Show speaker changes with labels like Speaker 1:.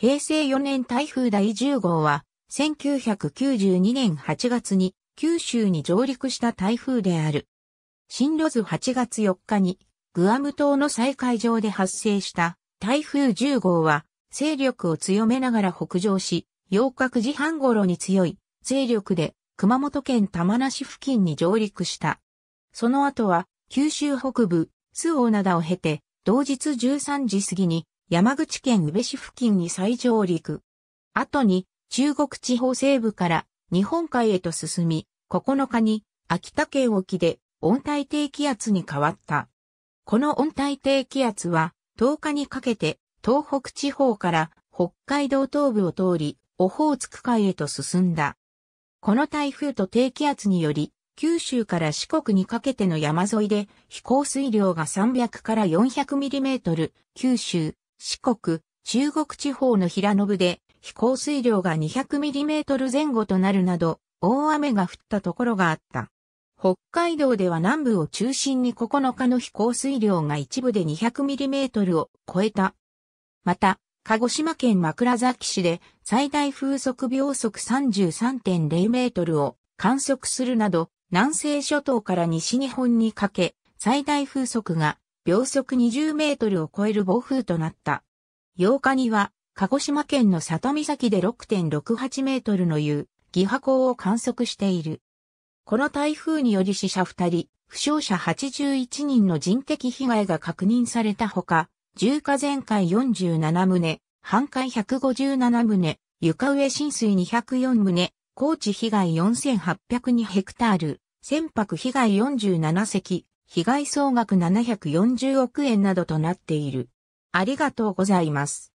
Speaker 1: 平成4年台風第10号は、1992年8月に九州に上陸した台風である。進路図8月4日に、グアム島の再海上で発生した台風10号は、勢力を強めながら北上し、8日9時半頃に強い勢力で熊本県玉名市付近に上陸した。その後は九州北部、周防灘を経て、同日13時過ぎに山口県宇部市付近に再上陸。後に中国地方西部から日本海へと進み、9日に秋田県沖で温帯低気圧に変わった。この温帯低気圧は10日にかけて東北地方から北海道東部を通りオホーツク海へと進んだ。この台風と低気圧により九州から四国にかけての山沿いで飛行水量が300から400ミリメートル、九州、四国、中国地方の平野部で、飛行水量が2 0 0トル前後となるなど、大雨が降ったところがあった。北海道では南部を中心に9日の飛行水量が一部で2 0 0トルを超えた。また、鹿児島県枕崎市で最大風速秒速33.0メートルを観測するなど、南西諸島から西日本にかけ、最大風速が秒速20メートルを超える暴風となった。8日には、鹿児島県の里岬で6.68メートルの湯、ギハ港を観測している。この台風により死者2人、負傷者81人の人的被害が確認されたほか、重火全壊47棟、半壊157棟、床上浸水204棟、高地被害4802ヘクタール、船舶被害47隻、被害総額740億円などとなっている。ありがとうございます。